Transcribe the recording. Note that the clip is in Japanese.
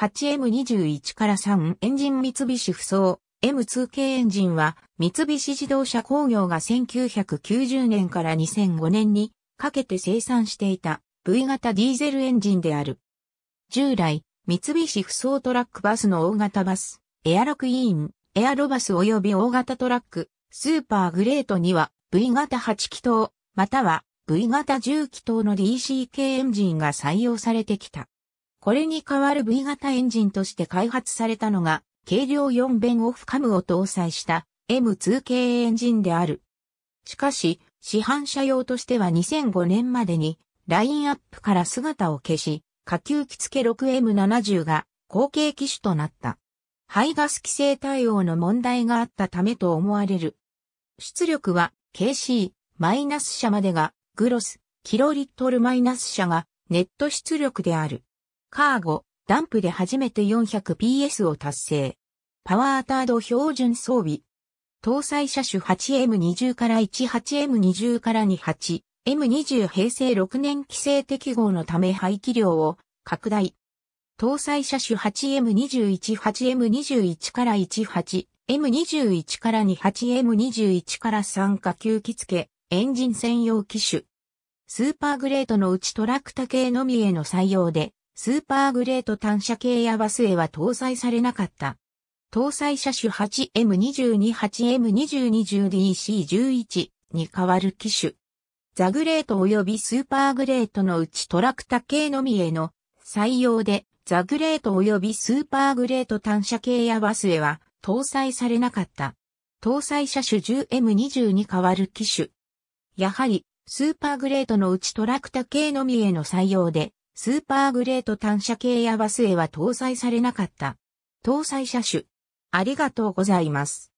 8M21 から3エンジン三菱不走 M2 系エンジンは三菱自動車工業が1990年から2005年にかけて生産していた V 型ディーゼルエンジンである。従来、三菱不走トラックバスの大型バス、エアロクイーン、エアロバス及び大型トラック、スーパーグレートには V 型8気筒、または V 型10気筒の DC 系エンジンが採用されてきた。これに代わる V 型エンジンとして開発されたのが、軽量4弁オフカムを搭載した M2 系エンジンである。しかし、市販車用としては2005年までに、ラインアップから姿を消し、下級機付け 6M70 が後継機種となった。排ガス規制対応の問題があったためと思われる。出力は KC マイナス車までがグロス、キロリットルマイナス車がネット出力である。カーゴ、ダンプで初めて 400PS を達成。パワータード標準装備。搭載車種 8M20 から 18M20 から 28M20 平成6年規制適合のため排気量を拡大。搭載車種 8M21、8M21 から 18M21 から 28M21 から3か吸気付け、エンジン専用機種。スーパーグレートのうちトラクタ系のみへの採用で、スーパーグレート単車系やバスへは搭載されなかった。搭載車種 8M228M2020DC11 に変わる機種。ザグレート及びスーパーグレートのうちトラクタ系のみへの採用で、ザグレート及びスーパーグレート単車系やバスへは搭載されなかった。搭載車種 10M20 に変わる機種。やはり、スーパーグレートのうちトラクタ系のみへの採用で、スーパーグレート単車系やバスへは搭載されなかった。搭載車種。ありがとうございます。